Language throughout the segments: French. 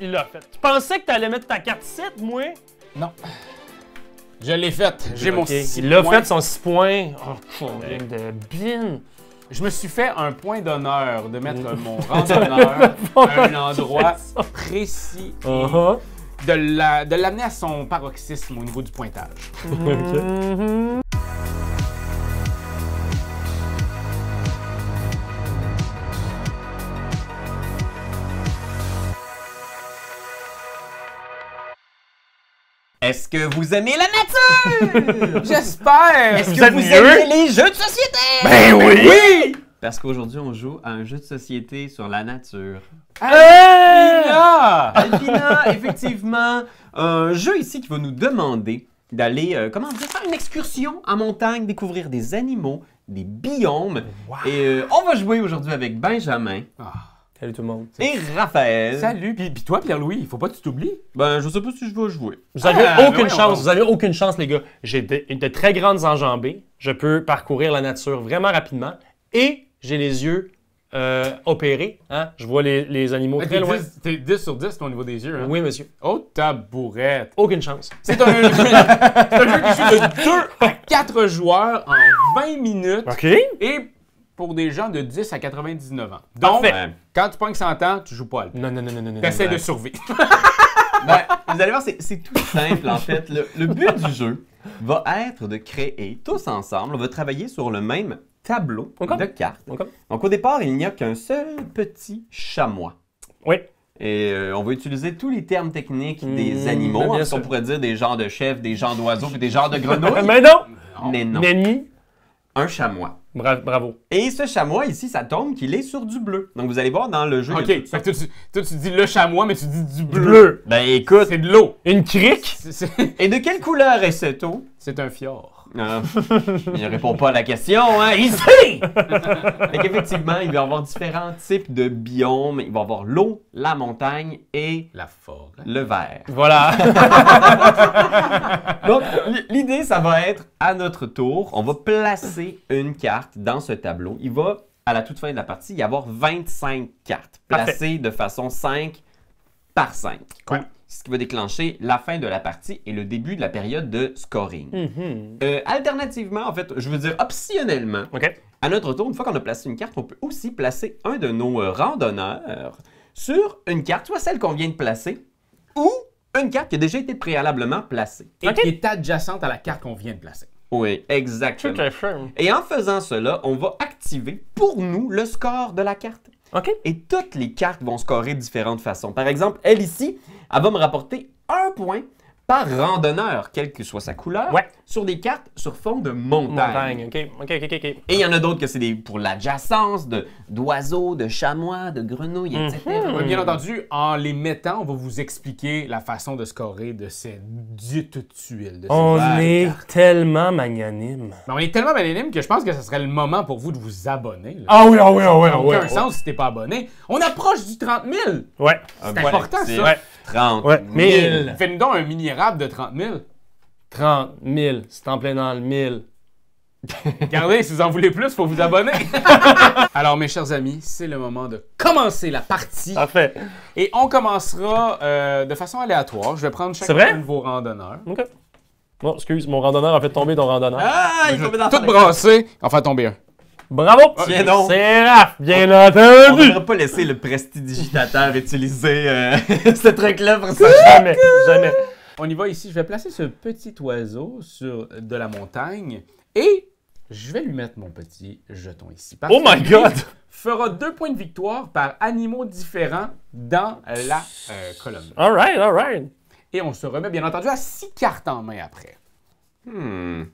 il l'a fait. Tu pensais que tu allais mettre ta carte 7, moi? Non. Je l'ai faite. J'ai mon 6 Il l'a fait, son 6 points. Oh, combien oh, de bine. Je me suis fait un point d'honneur de mettre mm. mon randonneur à un endroit oh. précis et uh-huh. de l'amener à son paroxysme au niveau du pointage. Mhm. Est-ce que vous aimez la nature? J'espère! Est-ce que vous aimez les jeux de société? Ben, ben oui! Parce qu'aujourd'hui, on joue à un jeu de société sur la nature. Alpina! Alpina, effectivement, un jeu ici qui va nous demander d'aller, euh, comment faire une excursion en montagne, découvrir des animaux, des biomes. Et euh, on va jouer aujourd'hui avec Benjamin. Ah. Salut tout le monde. Et Raphaël. Salut. Puis, toi, Pierre-Louis, il faut pas que tu t'oublies. Ben, je sais pas si je vais jouer. Vous avez ah, aucune chance. Vous avez aucune chance, les gars. J'ai de, très grandes enjambées. Je peux parcourir la nature vraiment rapidement. Et j'ai les yeux euh, opérés. Hein. Je vois les, animaux ben, très loin. T'es 10 sur 10 au niveau des yeux. Hein. Oui, monsieur. Oh, tabourette. Aucune chance. C'est un, un, jeu qui de 2 à 4 joueurs en 20 minutes. OK pour des gens de 10 à 99 ans. Donc, quand tu pognes 100 ans, tu joues pas à Non, non, non, non, non. T'essaies de survivre. vous allez voir, c'est tout simple en fait. Le, but du jeu va être de créer tous ensemble, on va travailler sur le même tableau de cartes. Donc au départ, il n'y a qu'un seul petit chamois. Oui. Et euh, on va utiliser tous les termes techniques des hmm, animaux. on pourrait dire des genres de chefs, des genres d'oiseaux, des genres de grenouilles. Mais non! Mais non. Un chamois bravo. Et ce chamois ici, ça tombe qu'il est sur du bleu. Donc vous allez voir dans le jeu. Ok, toi, tu, dis le chamois, mais tu dis du bleu. Ben écoute. C'est de l'eau. Une crique. Et de quelle couleur est cette eau? C'est un fjord. Ah. Il ne répond pas à la question, hein? Il Donc, effectivement, il va y avoir différents types de biomes. Il va y avoir l'eau, la montagne et la forêt. le verre. Voilà! Donc, l'idée, ça va être à notre tour, on va placer une carte dans ce tableau. Il va, à la toute fin de la partie, y avoir 25 cartes placées de façon 5 par 5 ce qui va déclencher la fin de la partie et le début de la période de scoring. Mhm. Euh, alternativement, en fait, je veux dire optionnellement, à notre tour, une fois qu'on a placé une carte, on peut aussi placer un de nos euh, randonneurs sur une carte, soit celle qu'on vient de placer, ou une carte qui a déjà été préalablement placée. Et qui est adjacente à la carte qu'on vient de placer. Oui, exactement. Et en faisant cela, on va activer pour nous le score de la carte. OK. Et toutes les cartes vont scorer de différentes façons. Par exemple, elle ici, elle va me rapporter un point par randonneur, quelle que soit sa couleur, sur des cartes sur fond de montagne. Et il y en a d'autres que c'est pour l'adjacence d'oiseaux, de, chamois, de grenouilles, etc. Mhm. bien entendu, en les mettant, on va vous expliquer la façon de scorer de ces dites tuiles. De on est tellement magnanime. Ben, on est tellement magnanime que je pense que ce serait le moment pour vous de vous abonner. Ah oui, ah oui, ah oui. Ah ah oui, sens si t'es pas abonné. On approche du 30 000. Ouais. C'est important, ça. Ouais. 30 ouais, 000. Mais... Fais-nous donc un mini rap de 30 000. 30 000, c'est en plein dans le 1000. Regardez, si vous en voulez plus, faut vous abonner. Alors, mes chers amis, c'est le moment de commencer la partie. Parfait. Et on commencera euh, de façon aléatoire. Je vais prendre chacun de vos randonneurs. OK. Non, excuse, mon randonneur a fait tomber ton randonneur. Ah, il est tombé dans Tout brassé. Enfin, tomber un. Bravo! Tiens donc! C'est Raph, bien entendu! On va pas laisser le prestidigitateur utiliser euh, ce truc-là pour ça. Jamais, jamais. On y va ici. Je vais placer ce petit oiseau sur de la montagne et je vais lui mettre mon petit jeton ici. oh my God! Fera deux points de victoire par animaux différents dans la euh, colonne. All right, all right. Et on se remet bien entendu à six cartes en main après. Hmm.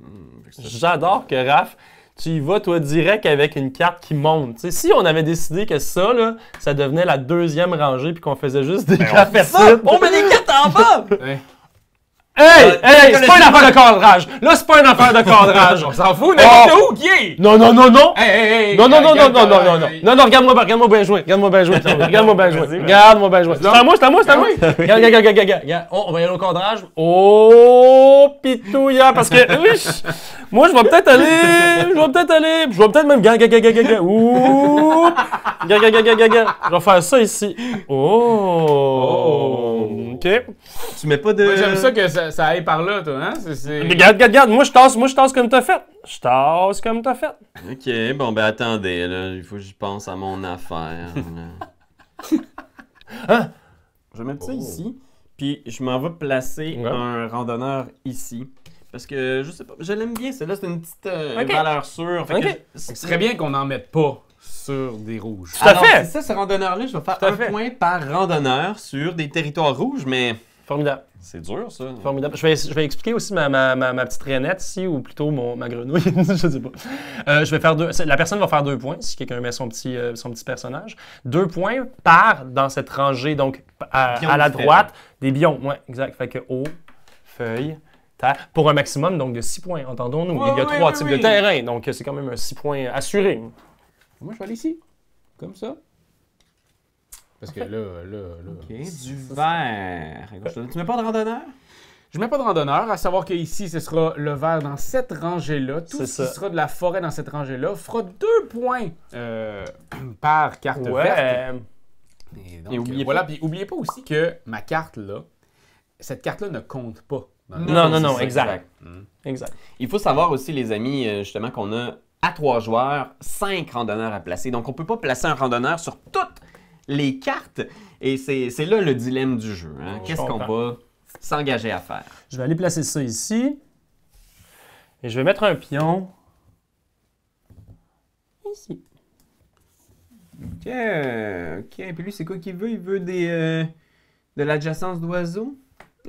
hmm J'adore que Raph tu y vas, toi, direct avec une carte qui monte. si on avait décidé que ça, là, ça devenait la deuxième rangée puis qu'on faisait juste des cafés. Ben, on, ça, on met les cartes en bas! Hey! Euh, hey! C'est pas une affaire de cadrage! Là, c'est pas une affaire de cadrage! On s'en fout, Mais oh. où qui Non, non, non, non! Hey, hey, hey, non, non, non, non, non, non, non, non, non, non, regarde-moi, regarde-moi bien jouer! regarde-moi bien jouer! regarde-moi bien joué, regarde-moi bien jouer! C'est à moi, c'est à moi, c'est à moi! Regarde, regarde, regarde, regarde, Oh, on va y aller au cadrage. Oh, pitouillant, parce que, moi, je vais peut-être aller, je vais peut-être aller, je vais peut-être même, regarde, regarde, regarde, regarde, ouh! Regarde, regarde, je vais faire ça ici. Oh! oh. Ok. Tu mets pas de... j'aime ça que ça ça, aille par là, toi, hein? C'est, Regarde, regarde, regarde, moi je tasse, moi je tasse comme t'as fait. Je tasse comme t'as fait. Ok, bon ben attendez, là, il faut que j'y pense à mon affaire. Hein? Je vais mettre ça oh. ici, puis je m'en vais placer un randonneur ici. Parce que, je sais pas, je l'aime bien, celle-là, c'est une petite euh, valeur sûre. Fait Ce serait bien qu'on n'en mette pas sur des rouges. Tout Alors, fait. C'est ça, ce randonneur-là, je vais faire un point par randonneur sur des territoires rouges, mais Formidable. C'est dur, ça. Formidable. Je vais, expliquer aussi ma, ma, petite rainette ici, ou plutôt mon, ma grenouille, je sais pas. Euh, vais faire deux, la personne va faire deux points, si quelqu'un met son petit, euh, son petit personnage. Deux points par dans cette rangée, donc à, la droite, des bions. Oui, exact. Fait que eau, feuille, terre, pour un maximum donc de six points, entendons-nous. Il y a trois types de terrain, donc c'est quand même un six points assuré. Moi, je vais aller ici, comme ça. Parce que là, là, là. Du vert! Tu mets pas de randonneur? Je mets pas de randonneur, à savoir qu'ici, ce sera le vert dans cette rangée-là. Tout ce qui sera de la forêt dans cette rangée-là fera deux points euh, par carte ouais. verte. Et, donc, euh, voilà, puis oubliez pas aussi que ma carte là, cette carte là ne compte pas. non, non, non, exact. Mm. Exact. Il faut savoir aussi, les amis, euh, justement, qu'on a à trois joueurs, cinq randonneurs à placer. Donc, on ne peut pas placer un randonneur sur toutes les cartes. Et c'est là le dilemme du jeu. Hein. Qu'est-ce qu'on va s'engager à faire? Je vais aller placer ça ici. Et je vais mettre un pion ici. OK. OK. Puis lui, c'est quoi qu'il veut? Il veut des, euh, de l'adjacence d'oiseaux?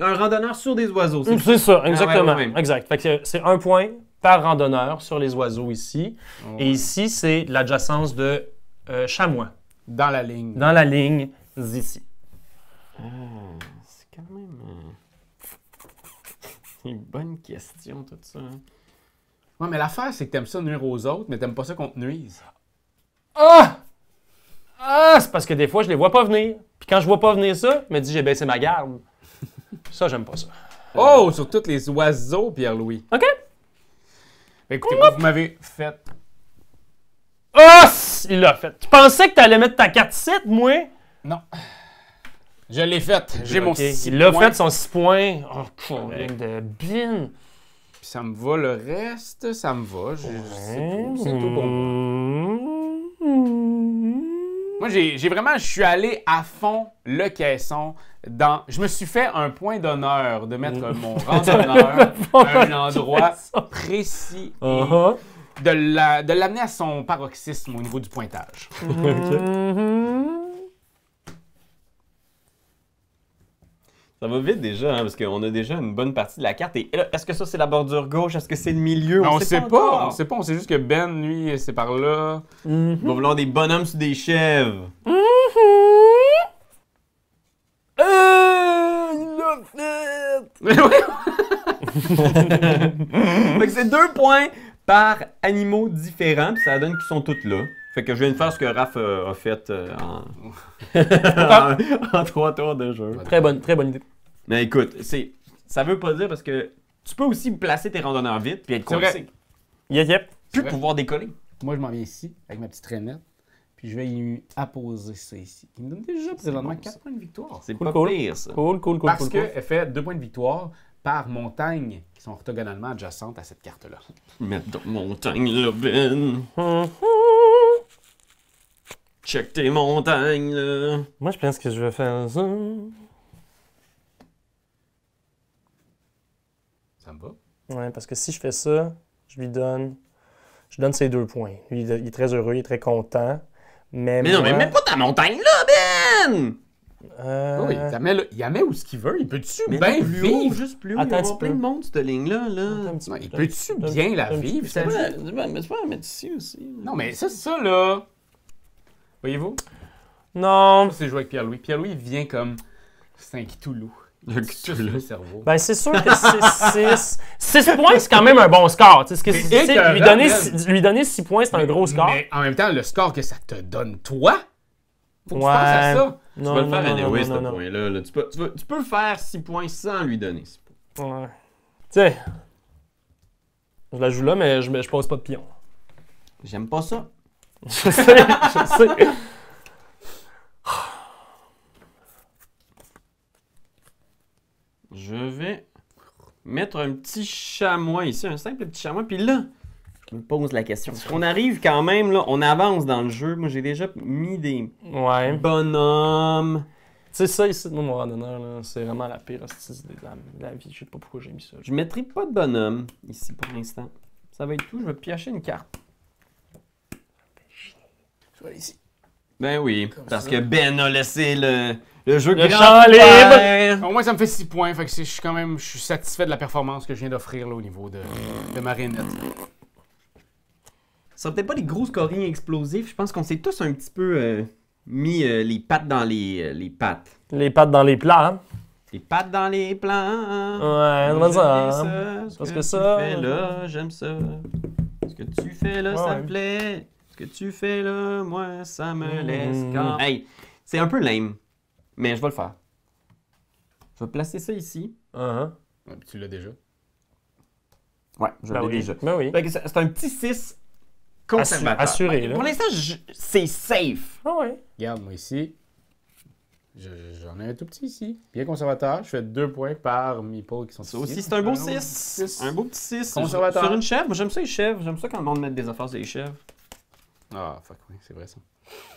Un randonneur sur des oiseaux. C'est ça, ah exactement. Exact. c'est un point par randonneur sur les oiseaux ici. Oh, Et ici, c'est l'adjacence de euh, chamois. Dans la ligne. Dans la ligne d'ici. Ah, c'est quand même. C'est euh, une bonne question, tout ça. Hein. Ouais, mais l'affaire, c'est que t'aimes ça nuire aux autres, mais t'aimes pas ça qu'on te nuise. Ah! Ah! C'est parce que des fois, je les vois pas venir. Puis quand je vois pas venir ça, je me dis, j'ai baissé ma garde. ça, j'aime pas ça. Oh! Sur tous les oiseaux, Pierre-Louis. OK. Écoutez, vous m'avez fait Oh! Il l'a fait. Tu pensais que tu allais mettre ta carte 7, moi? Non. Je l'ai faite. J'ai mon 6 Il l'a fait, son 6 points. Oh, putain de bine. Puis ça me va, le reste, ça me va. C'est tout, c'est moi. j'ai vraiment, je suis allé à fond le caisson. Dans, je me suis fait un point d'honneur de mettre mon rang d'honneur à un endroit précis. Uh-huh de l'amener à son paroxysme au niveau du pointage. Ça va vite déjà, hein, parce qu'on a déjà une bonne partie de la carte. Et est-ce que ça, c'est la bordure gauche? Est-ce que c'est le milieu? On, ne sait, pas, pas on sait pas. On sait juste que Ben, lui, c'est par là. Mm va vouloir des bonhommes sur des chèvres. Mhm. Euh, il l'a c'est deux points par animaux différents, puis ça donne qu'ils sont toutes là. Fait que je viens de faire ce que Raph euh, a fait euh, en... en... trois tours de jeu. Très bonne, très bonne idée. Mais écoute, c'est ça veut pas dire parce que tu peux aussi placer tes randonneurs vite puis être coincé. Yep, yep. Plus pouvoir décoller. Moi, je m'en viens ici avec ma petite rainette, Puis je vais lui apposer ça ici. Il me donne déjà présentement 4 points de victoire. C'est pas cool. pire, ça. Cool, cool, cool. Parce cool, Parce qu'elle fait 2 points de victoire, par montagne qui sont orthogonalement adjacentes à cette carte-là. Mettre montagne là, Ben! Check tes montagnes là. Moi je pense que je vais faire ça. Ça me va? Ouais, parce que si je fais ça, je lui donne. Je donne ses deux points. il est très heureux, il est très content. Mais, non, mais mets pas ta montagne là, Ben! Euh, il met, il met où ce qu'il veut. Il peut-tu bien plus vivre? Haut, juste plus haut, Attends, il plein de monde, cette ligne-là. Là. il peut-tu bien la vivre? tu peux la mettre ici aussi. Non, mais ça, c'est ça, là. Voyez-vous? Non. C'est joué avec Pierre-Louis. Pierre-Louis, il vient comme... C'est un Le cerveau. Ben, c'est sûr que c'est 6 points, c'est quand même un bon score. que, lui, donner, lui donner 6 points, c'est un gros score. Mais en même temps, le score que ça te donne, toi, faut que tu penses à ça tu peux le faire anyway, ce point-là. Tu, peux, tu, peux, faire 6 points sans lui donner 6 points. Ouais. sais, Je la joue là, mais je, je pose pas de pion. J'aime pas ça. je sais, je sais. Je vais mettre un petit chamois ici, un simple petit chamois. Puis là, qui me pose la question. On arrive quand même, là, on avance dans le jeu. Moi, j'ai déjà mis des bonhommes. Tu sais, ça ici, de mon là, c'est vraiment la pire astuce des la, vie. Je sais pas pourquoi j'ai mis ça. Je ne mettrai pas de bonhomme ici pour l'instant. Ça va être tout. Je vais piocher une carte. Je vais aller ici. Ben oui, parce que Ben a laissé le, le jeu grand libre. Au moins, ça me fait 6 points. Fait que je suis quand même je suis satisfait de la performance que je viens d'offrir au niveau de, de Marinette ça peut-être pas des grosses corines explosifs. Je pense qu'on s'est tous un petit peu euh, mis euh, les pattes dans les, euh, les pattes. Les pattes dans les plats. Hein. Les pattes dans les plats. Ouais, on ça. Hein. ça ce Parce que, Tu fais là, j'aime ça. Ce que tu fais là, ça me plaît. Ce que tu fais là, moi, ça me mm. laisse quand. Hey, c'est un peu lame, mais je vais le faire. Je vais placer ça ici. Uh -huh. Ah, tu l'as déjà. Ouais, je ben l'ai déjà. Ben c'est un petit 6 conservateur. Assuré, Pour l'instant, c'est safe. Ah ouais. Regarde, moi ici, j'en ai un tout petit ici. Bien conservateur, je fais deux points par meeple qui sont ici. aussi, c'est un beau 6. Ah, un beau petit 6. Conservateur. Sur une chèvre, moi, j'aime ça les chèvres. J'aime ça quand le monde met des affaires sur les chèvres. Ah, fuck, oui, c'est vrai ça.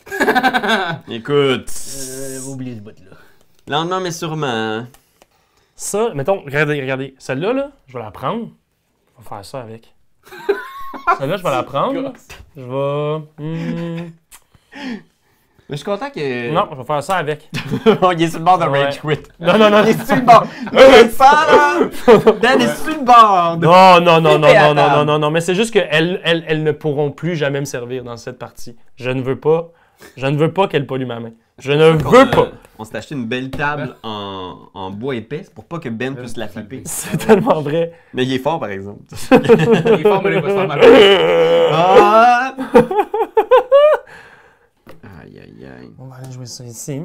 Écoute, euh, oublié le bout-là. de Lendemain, mais sûrement. Hein. Ça, mettons, regardez, regardez. Celle-là, là, je vais la prendre. On va faire ça avec. Celle-là, je vais la prendre. Je vais. Mais hmm. je suis content que. Non, je vais faire ça avec. il est sur le bord de Ouais. Rage Quit. Non, non, non. Il est sur le bord. Il est ça, là. Dan est sur le bord. Non, non, non, non, non, non, non, non, mais c'est juste qu'elles elles, elles ne pourront plus jamais me servir dans cette partie. Je ne veux pas je ne veux pas qu'elle pollue ma main. Je ne veux pas. on s'est acheté une belle table en, en bois épais pour pas que Ben puisse la flipper. C'est tellement vrai. Mais il est fort, par exemple. il est fort, mais il va pas faire mal. Ah! aïe, aïe, aïe. On va aller jouer ça ici.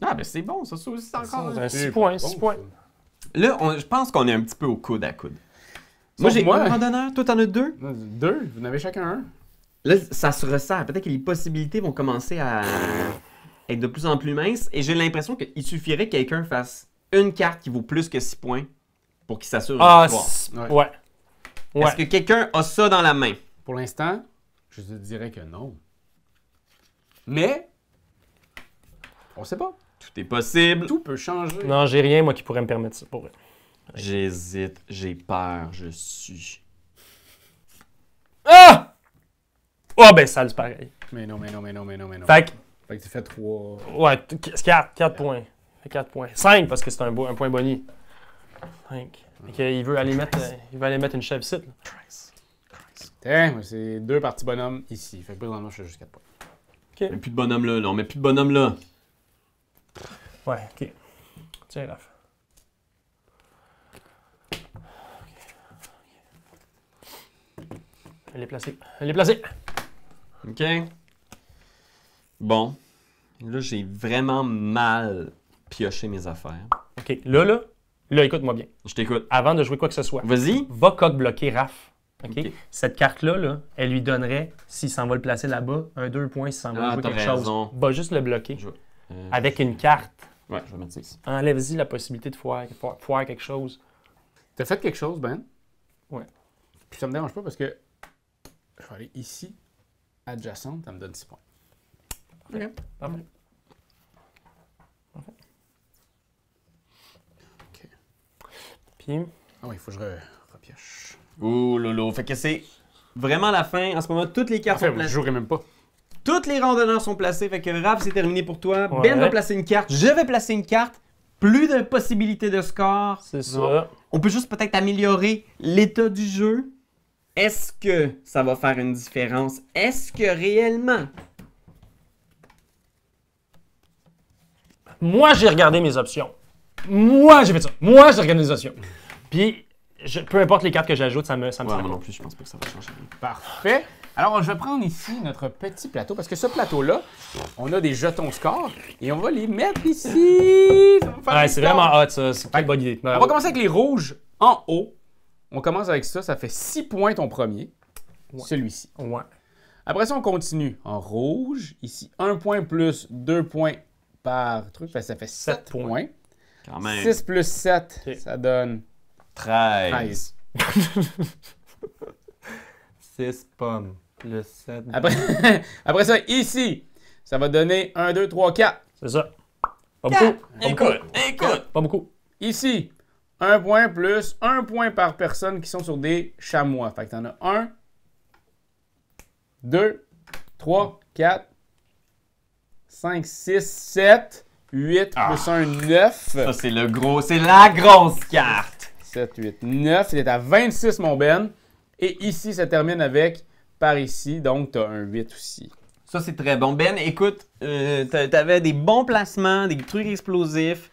Ah, mais ben c'est bon, ça, ça aussi, c'est encore. 6 points, 6 points. Là, je pense qu'on est un petit peu au coude à coude. Moi, j'ai un randonneur, toi, t'en as deux. Deux, vous en avez chacun un. Là, ça se resserre. Peut-être que les possibilités vont commencer à être de plus en plus minces. Et j'ai l'impression qu'il suffirait que quelqu'un fasse une carte qui vaut plus que 6 points pour qu'il s'assure ah, une Ouais. Est-ce que quelqu'un a ça dans la main? Pour l'instant, je dirais que non. Mais, on ne sait pas. Tout est possible. Tout peut changer. Non, j'ai rien, moi, qui pourrait me permettre ça, pour J'hésite, j'ai peur, je suis... Ah! Ah, oh, ben sale, c'est pareil. Mais non, mais non, mais non, mais non, mais non. Fait que. Fait que tu fais 3. Ouais, 4, 4 points. 4 points. 5 parce que c'est un, un, point boni. 5. Fait il veut aller mettre, euh, il veut aller mettre une chèvre site. c'est deux parties bonhommes ici. Fait que présentement, je fais juste 4 points. OK. Mais plus de bonhomme là, non, mais plus de bonhomme là. Ouais, ok. Tiens, là Elle est placée. Elle est placée. OK? Bon. Là, j'ai vraiment mal pioché mes affaires. OK. Là, là, là, écoute-moi bien. Je t'écoute. Avant de jouer quoi que ce soit. Vas-y. Va coq bloquer Raph. OK? Cette carte-là, là, elle lui donnerait, s'il s'en va le placer là-bas, un 2 points s'il s'en va ah, jouer quelque chose. Va juste le bloquer. Euh, avec une carte. Ouais, je vais mettre ça Enlève-y la possibilité de foire, quelque chose. T'as fait quelque chose, Ben? Ouais. Puis ça me dérange pas parce que je vais aller ici adjacente, ça me donne 6 points. Ok, pas mal. OK. Puis. Ah oui, il faut que je repioche. Ouh, lolo. Fait que c'est vraiment la fin. En ce moment, toutes les cartes sont placées. Je jouerai même pas. Toutes les randonneurs sont placés, Fait que Raph, c'est terminé pour toi. Ben va placer une carte. Je vais placer une carte. Plus de possibilités de score. C'est ça. On peut juste peut-être améliorer l'état du jeu. Est-ce que ça va faire une différence? Est-ce que réellement? Moi, j'ai regardé mes options. Moi, j'ai fait ça. Moi, j'ai regardé mes options. Puis, je, peu importe les cartes que j'ajoute, ça me ça me non plus, je pense pas que ça va changer. Parfait. Alors, je vais prendre ici notre petit plateau, parce que ce plateau-là, on a des jetons score, et on va les mettre ici. c'est vraiment hot, ça. C'est une bonne idée. On va commencer avec les rouges en haut. On commence avec ça. Ça fait 6 points ton premier. Celui-ci. Ouais. Après ça, on continue en rouge. Ici, 1 point plus 2 points par truc. ça fait 7, points. Quand même. 6 plus 7, ça donne 13. 13. 6 pommes plus 7. Après, après ça, ici, ça va donner 1, 2, 3, 4. C'est ça. Pas beaucoup. Écoute, écoute. Pas beaucoup. Ici, un point plus un point par personne qui sont sur des chamois. Fait que t'en as un, deux, trois, quatre, cinq, six, sept, huit, ah. plus un, neuf. Ça, c'est le gros. C'est la grosse carte. 7, 8, 9. Il est à 26, mon Ben. Et ici, ça termine avec par ici. Donc, tu as un 8 aussi. Ça, c'est très bon. Ben, écoute, euh, tu avais t'avais des bons placements, des trucs explosifs.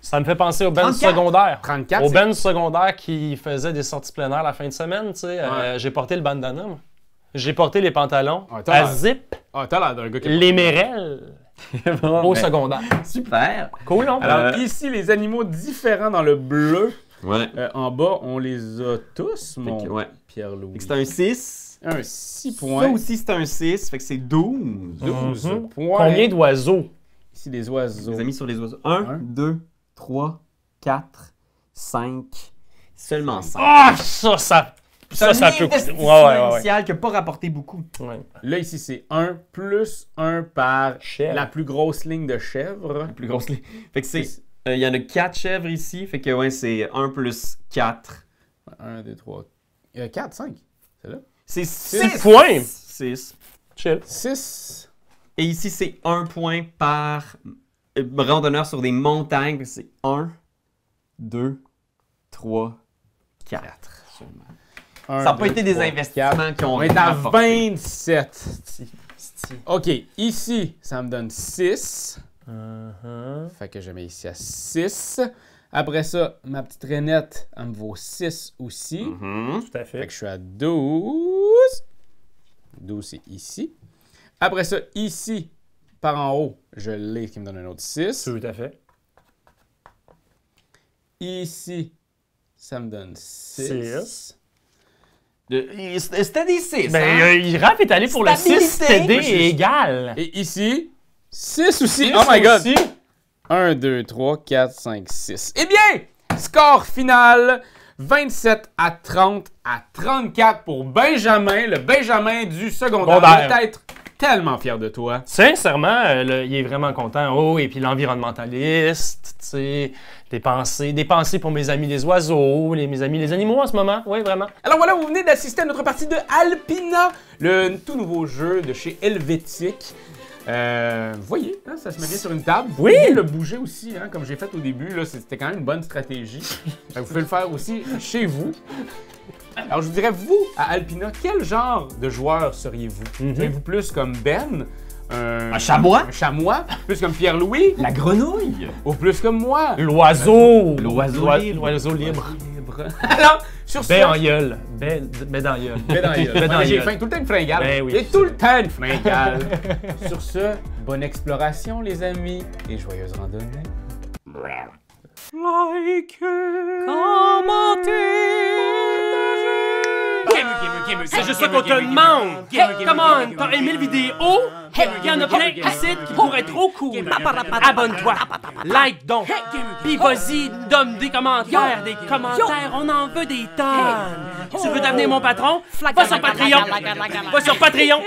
Ça me fait penser aux ben, ben secondaire, 34. Aux secondaire secondaires qui faisait des sorties plein air la fin de semaine, tu sais. Euh, j'ai porté le bandana, moi. J'ai porté les pantalons La à zip. Ah, gars Les merelles Au secondaire. Super. Cool, Alors, euh, ici, les animaux différents dans le bleu. Ouais. Euh, en bas, on les a tous, mon Pierre-Louis. C'est un 6. Un 6 points. Ça aussi, c'est un 6. Fait que c'est 12. 12 mhm. points. Combien d'oiseaux des oiseaux. Les amis sur les oiseaux. 1, 2, 3, 4, 5. Seulement 5. Ah, ça, ça. Ça, ça peut coûter. Ouais, ouais, ouais. qui n'a pas rapporté beaucoup. Ouais. Là, ici, c'est 1 plus 1 par chèvre. la plus grosse ligne de chèvre. La plus grosse ligne. Fait que c'est. Euh, il y en a 4 chèvres ici. Fait que, ouais, c'est 1 plus 4. 1, 2, 3. 4, 5. C'est là. C'est 6 points. 6. Chill. 6. Et ici, c'est un point par euh, randonneur sur des montagnes. C'est 1, 2, 3, 4. Ça n'a pas été des investissements qui ont On est à 27. OK, ici, ça me donne 6. Uh-huh. Fait que je mets ici à 6. Après ça, ma petite rainette, elle me vaut 6 aussi. Mm-hmm. Tout à fait. Fait que je suis à 12. 12, c'est ici. Après ça, ici, par en haut, je l'ai qui me donne un autre 6. Tout à fait. Ici, ça me donne 6. C'était des 6. Ben, il hein? euh, est allé pour le 6. C'était égal. Et ici, 6 aussi. oh my god. 1, 2, 3, 4, 5, 6. Eh bien, score final. 27 à 30 à 34 pour Benjamin, le Benjamin du secondaire. Bon, Peut-être tellement fier de toi. Sincèrement, euh, il est vraiment content. Oh, et puis l'environnementaliste, tu sais, des pensées, des pensées pour mes amis les oiseaux, les, mes amis les animaux en ce moment. Oui, vraiment. Alors voilà, vous venez d'assister à notre partie de Alpina, le tout nouveau jeu de chez Helvétique. Euh, voyez, hein, ça se met bien sur une table. Vous oui! le bouger aussi, hein, comme j'ai fait au début. C'était quand même une bonne stratégie. vous pouvez le faire aussi chez vous. Alors, je vous dirais, vous, à Alpina, quel genre de joueur seriez-vous? Mhm. Seriez-vous plus comme Ben? Un... chamois? Un chamois? Plus comme Pierre-Louis? La grenouille? Ou plus comme moi? L'oiseau! L'oiseau libre. L'oiseau libre. Alors, sur ce... Ben en gueule. Baie ben dans gueule. Baie dans gueule. J'ai ben faim. Tout le temps une fringale. Ben oui, Et tout le temps une fringale. sur ce, bonne exploration, les amis. Et joyeuse randonnée. Likez, commentez, c'est juste ça qu'on te demande. Come on, t'as aimé le vidéo? Il y en a plein ici qui pourraient être trop cool. Abonne-toi. Like donc. Puis vas-y, donne des commentaires, des commentaires. On en veut des tonnes. Tu veux devenir mon patron? Va sur Patreon. Va sur Patreon.